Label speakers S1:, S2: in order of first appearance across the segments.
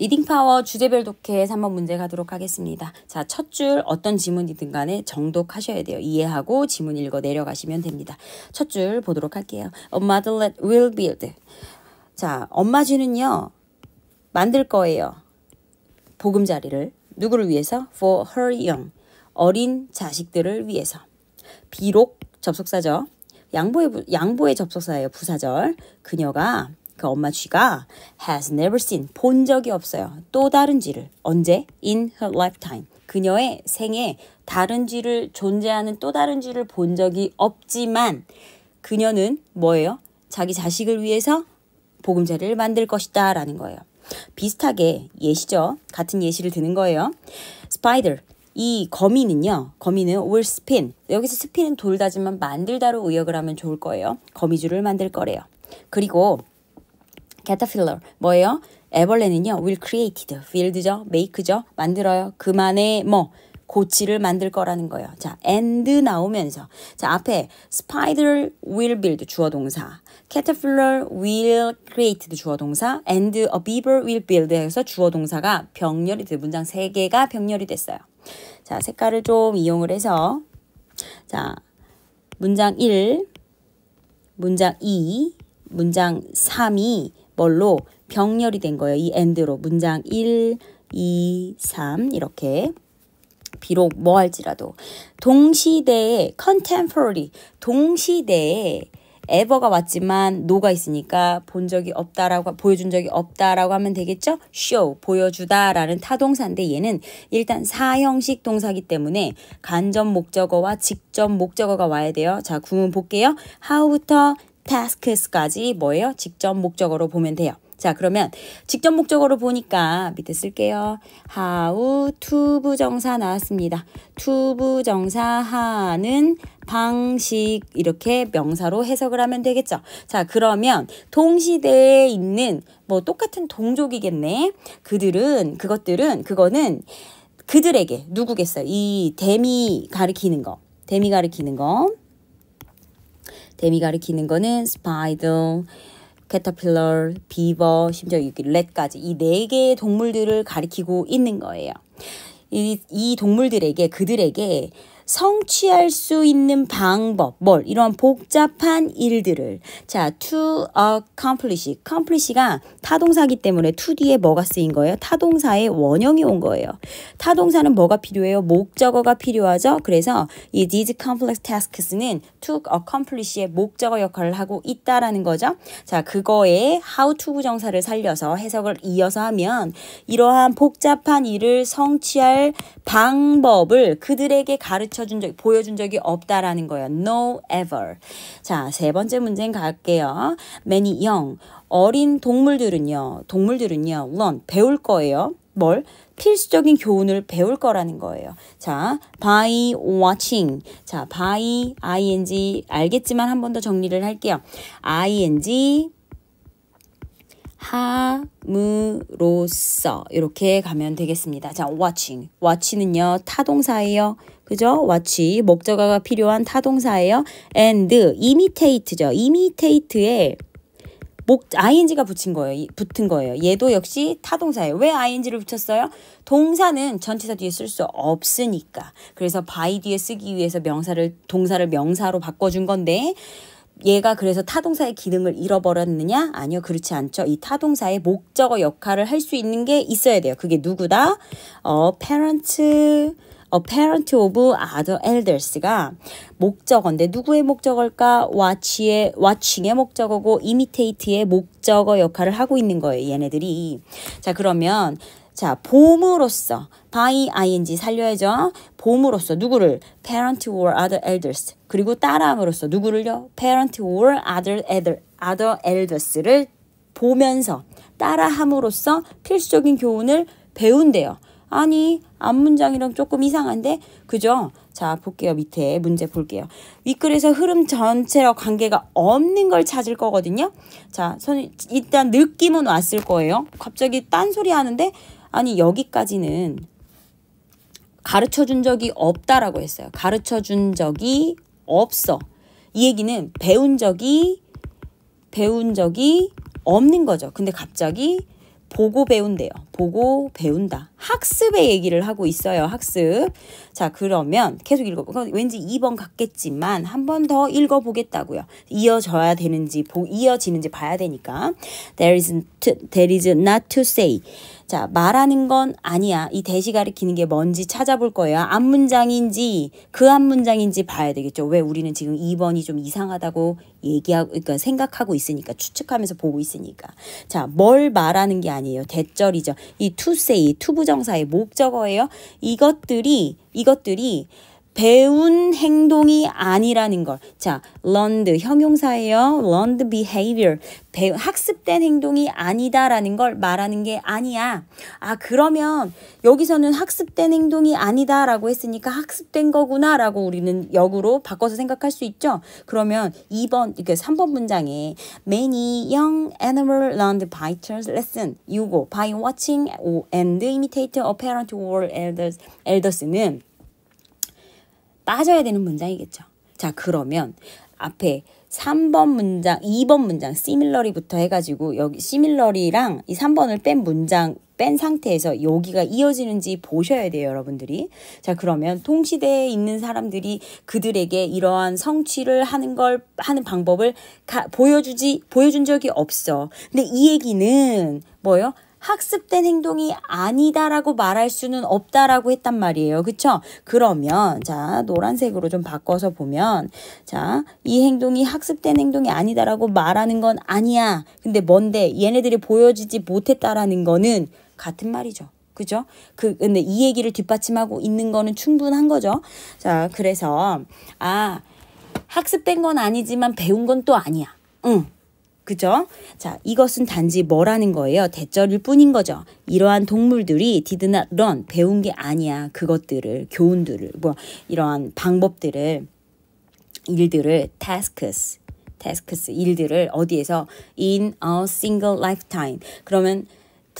S1: 리딩 파워 주제별 독해 3번 문제 가도록 하겠습니다. 자, 첫 줄 어떤 지문이든 간에 정독하셔야 돼요. 이해하고 지문 읽어 내려가시면 됩니다. 첫 줄 보도록 할게요. A model t t will build. 자, 엄마 쥐는요. 만들 거예요. 보금자리를. 누구를 위해서? For her young. 어린 자식들을 위해서. 비록 접속사죠. 양보의, 양보의 접속사예요. 부사절. 그녀가 그 엄마 쥐가 has never seen 본 적이 없어요. 또 다른 쥐를 언제? in her lifetime 그녀의 생에 다른 쥐를 존재하는 또 다른 쥐를 본 적이 없지만 그녀는 뭐예요? 자기 자식을 위해서 보금자리를 만들 것이다 라는 거예요. 비슷하게 예시죠. 같은 예시를 드는 거예요. 스파이 d 이 거미는요. 거미는 will spin. 여기서 스피는 돌다지만 만들다로 의역을 하면 좋을 거예요. 거미줄을 만들 거래요. 그리고 caterpillar 뭐예요? 애벌레는요. will created will죠. make죠. 만들어요. 그만의 뭐 고치를 만들 거라는 거예요. 자, and 나오면서 자 앞에 spider will build 주어 동사, caterpillar will create 주어 동사, and a beaver will build 해서 주어 동사가 병렬이 돼 문장 세 개가 병렬이 됐어요. 자, 색깔을 좀 이용을 해서 자, 문장 1 문장 2 문장 3이 뭘로 병렬이 된 거예요. 이 엔드로 문장 1, 2, 3 이렇게 비록 뭐 할지라도 동시대에 contemporary 동시대에 ever가 왔지만 no가 있으니까 본 적이 없다라고 보여준 적이 없다라고 하면 되겠죠? show 보여주다라는 타동사인데 얘는 일단 사형식 동사기 때문에 간접 목적어와 직접 목적어가 와야 돼요. 자 구문 볼게요. how부터 tasks까지 뭐예요? 직접 목적으로 보면 돼요. 자 그러면 직접 목적어로 보니까 밑에 쓸게요. how to 부정사 나왔습니다. to 부정사하는 방식 이렇게 명사로 해석을 하면 되겠죠. 자 그러면 동시대에 있는 뭐 똑같은 동족이겠네. 그들은 그것들은 그거는 그들에게 누구겠어요? 이 데미 가르키는 거. 데미 가르키는 거. 데미 가리키는 거는 스파이더, 캐터필러, 비버, 심지어 여기 렛까지 이 네 개의 동물들을 가리키고 있는 거예요. 이, 이 동물들에게 그들에게 성취할 수 있는 방법, 뭘, 이런 복잡한 일들을. 자, to accomplish. complish가 타동사기 때문에 to 뒤에 뭐가 쓰인 거예요? 타동사의 원형이 온 거예요. 타동사는 뭐가 필요해요? 목적어가 필요하죠? 그래서 이 these complex tasks는 to accomplish의 목적어 역할을 하고 있다라는 거죠. 자, 그거에 how to 부정사를 살려서 해석을 이어서 하면 이러한 복잡한 일을 성취할 방법을 그들에게 가르쳐 맞춰준 적, 보여준 적이 없다라는 거예요. No, ever. 자, 세 번째 문제 갈게요. Many young. 어린 동물들은요, 동물들은요, learn, 배울 거예요. 뭘? 필수적인 교훈을 배울 거라는 거예요. 자, by watching. 자, by ing 알겠지만 한 번 더 정리를 할게요. ing 함으로써 이렇게 가면 되겠습니다. 자, watching. w a t c h i 요 타동사예요. 그죠? 와치 목적어가 필요한 타동사예요. and imitate죠. imitate에 목 ing가 붙인 거예요. 붙은 거예요. 얘도 역시 타동사예요. 왜 ing를 붙였어요? 동사는 전체사 뒤에 쓸 수 없으니까. 그래서 by 뒤에 쓰기 위해서 명사를 동사를 명사로 바꿔 준 건데 얘가 그래서 타동사의 기능을 잃어버렸느냐? 아니요, 그렇지 않죠. 이 타동사의 목적어 역할을 할 수 있는 게 있어야 돼요. 그게 누구다? 어, parent a parent of other elders가 목적어인데 누구의 목적어일까? watch의 watching의 목적어고 imitate의 목적어 역할을 하고 있는 거예요. 얘네들이. 자, 그러면 자, 봄으로써 by ing 살려야죠. 봄으로써 누구를 parent or other elders 그리고 따라함으로써 누구를요? parent or other elder other elders를 보면서 따라함으로써 필수적인 교훈을 배운대요. 아니, 앞문장이랑 조금 이상한데? 그죠? 자, 볼게요. 밑에 문제 볼게요. 윗글에서 흐름 전체와 관계가 없는 걸 찾을 거거든요. 자, 선, 일단 느낌은 왔을 거예요. 갑자기 딴소리 하는데, 아니, 여기까지는 가르쳐 준 적이 없다라고 했어요. 가르쳐 준 적이 없어. 이 얘기는 배운 적이, 배운 적이 없는 거죠. 근데 갑자기 보고 배운대요. 보고 배운다. 학습의 얘기를 하고 있어요. 학습. 자, 그러면 계속 읽어보. 왠지 2번 같겠지만 한 번 더 읽어보겠다고요. 이어져야 되는지, 이어지는지 봐야 되니까. There is, to, there is not to say. 자, 말하는 건 아니야. 이 대시 가리키는 게 뭔지 찾아볼 거예요. 앞 문장인지 그 앞 문장인지 봐야 되겠죠. 왜 우리는 지금 2번이 좀 이상하다고 얘기하고 그러니까 생각하고 있으니까 추측하면서 보고 있으니까. 자, 뭘 말하는 게 아니에요. 대절이죠. 이 to say, 투부정사의 목적어예요. 이것들이 이것들이 배운 행동이 아니라는 걸. 자, learned 형용사예요. learned behavior. 배, 학습된 행동이 아니다라는 걸 말하는 게 아니야. 아, 그러면 여기서는 학습된 행동이 아니다라고 했으니까 학습된 거구나라고 우리는 역으로 바꿔서 생각할 수 있죠. 그러면 2번, 이게 3번 문장에 many young animal learned biteers lesson. 요거 by watching and imitate a parent or elders, elders는 빠져야 되는 문장이겠죠. 자, 그러면 앞에 3번 문장, 2번 문장, 시밀러리부터 해가지고 여기 시밀러리랑 이 3번을 뺀 문장, 뺀 상태에서 여기가 이어지는지 보셔야 돼요, 여러분들이. 자, 그러면 동시대에 있는 사람들이 그들에게 이러한 성취를 하는 걸, 하는 방법을 가, 보여주지, 보여준 적이 없어. 근데 이 얘기는 뭐요? 학습된 행동이 아니다라고 말할 수는 없다라고 했단 말이에요. 그쵸? 그러면 자 노란색으로 좀 바꿔서 보면 자이 행동이 학습된 행동이 아니다라고 말하는 건 아니야. 근데 뭔데 얘네들이 보여지지 못했다라는 거는 같은 말이죠. 그죠? 그, 근데 이 얘기를 뒷받침하고 있는 거는 충분한 거죠. 자, 그래서, 아, 학습된 건 아니지만 배운 건 또 아니야. 응, 그죠? 자, 이것은 단지 뭐라는 거예요? 대절일 뿐인 거죠. 이러한 동물들이 did not learn, 배운 게 아니야. 그것들을, 교훈들을, 뭐, 이러한 방법들을, 일들을, tasks, tasks, 일들을 어디에서? in a single lifetime. 그러면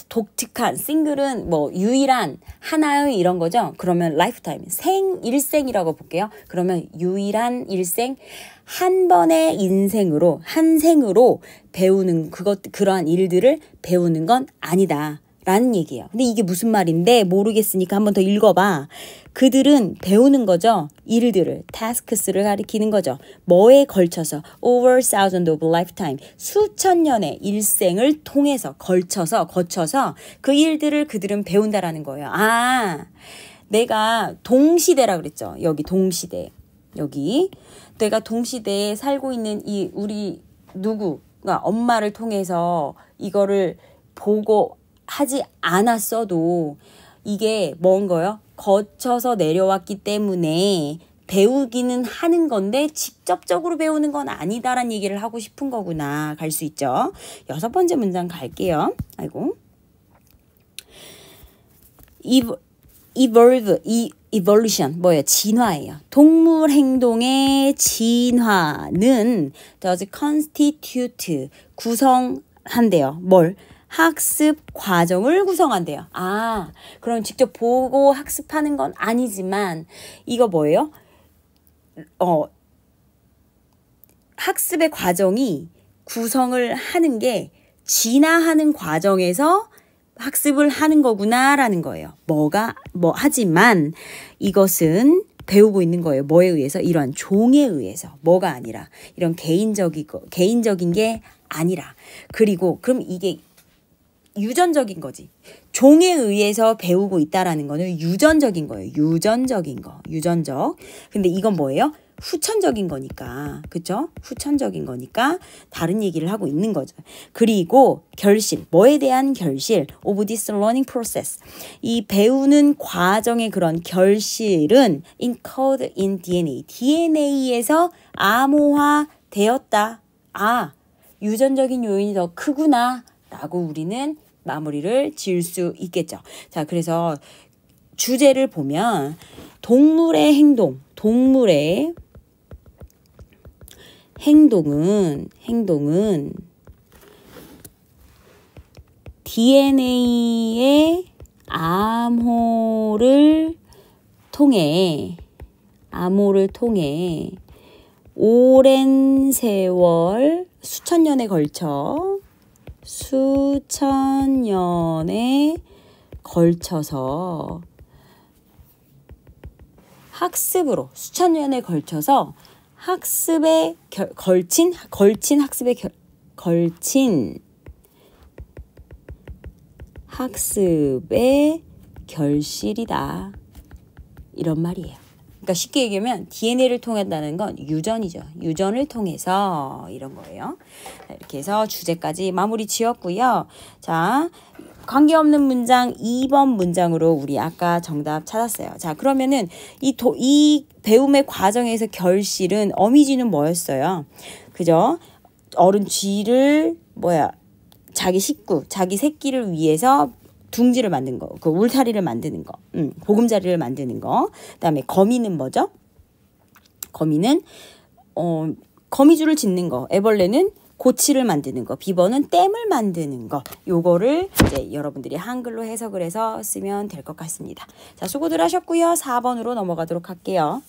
S1: 독특한 싱글은 뭐 유일한 하나의 이런 거죠. 그러면 라이프타임 생 일생이라고 볼게요. 그러면 유일한 일생 한 번의 인생으로 한 생으로 배우는 그것 그러한 일들을 배우는 건 아니다. 라는 얘기예요. 근데 이게 무슨 말인데 모르겠으니까 한번 더 읽어봐. 그들은 배우는 거죠. 일들을, tasks를 가리키는 거죠. 뭐에 걸쳐서 over thousand of lifetime, 수천 년의 일생을 통해서 걸쳐서 거쳐서 그 일들을 그들은 배운다라는 거예요. 아, 내가 동시대라 그랬죠. 여기 동시대. 여기 내가 동시대에 살고 있는 이 우리 누구가 엄마를 통해서 이거를 보고 하지 않았어도 이게 뭔 거요? 거쳐서 내려왔기 때문에 배우기는 하는 건데 직접적으로 배우는 건 아니다란 얘기를 하고 싶은 거구나. 갈 수 있죠. 여섯 번째 문장 갈게요. 아이고. e v o l v e, evolution 뭐예요? 진화예요. 동물 행동의 진화는 does constitute 구성한대요. 뭘? 학습 과정을 구성한대요. 아, 그럼 직접 보고 학습하는 건 아니지만 이거 뭐예요? 어, 학습의 과정이 구성을 하는 게 진화하는 과정에서 학습을 하는 거구나라는 거예요. 뭐가 뭐 하지만 이것은 배우고 있는 거예요. 뭐에 의해서 이런 종에 의해서 뭐가 아니라 이런 개인적이고 개인적인 게 아니라 그리고 그럼 이게 유전적인 거지. 종에 의해서 배우고 있다라는 거는 유전적인 거예요. 유전적인 거. 유전적. 근데 이건 뭐예요? 후천적인 거니까. 그쵸 후천적인 거니까 다른 얘기를 하고 있는 거죠. 그리고 결실. 뭐에 대한 결실? of this learning process. 이 배우는 과정의 그런 결실은 encoded in DNA. DNA에서 암호화 되었다. 아, 유전적인 요인이 더 크구나. 라고 우리는 마무리를 지을 수 있겠죠. 자, 그래서 주제를 보면 동물의 행동, 동물의 행동은 행동은 DNA의 암호를 통해 암호를 통해 오랜 세월 수천 년에 걸쳐 수천 년에 걸쳐서 학습으로 수천 년에 걸쳐서 학습에 결, 걸친 걸친 학습에 결, 걸친 학습의 결실이다. 이런 말이에요. 그러니까 쉽게 얘기하면 DNA를 통한다는 건 유전이죠. 유전을 통해서 이런 거예요. 이렇게 해서 주제까지 마무리 지었고요. 자, 관계없는 문장 2번 문장으로 우리 아까 정답 찾았어요. 자, 그러면은 이, 도, 이 배움의 과정에서 결실은 어미지는 뭐였어요? 그죠? 어른 쥐를 뭐야? 자기 식구, 자기 새끼를 위해서 둥지를 만든 거, 그 울타리를 만드는 거, 음, 보금자리를 만드는 거. 그다음에 거미는 뭐죠? 거미는 어 거미줄을 짓는 거, 애벌레는 고치를 만드는 거, 비버는 댐을 만드는 거. 요거를 이제 여러분들이 한글로 해석을 해서 쓰면 될 것 같습니다. 자, 수고들 하셨고요. 4번으로 넘어가도록 할게요.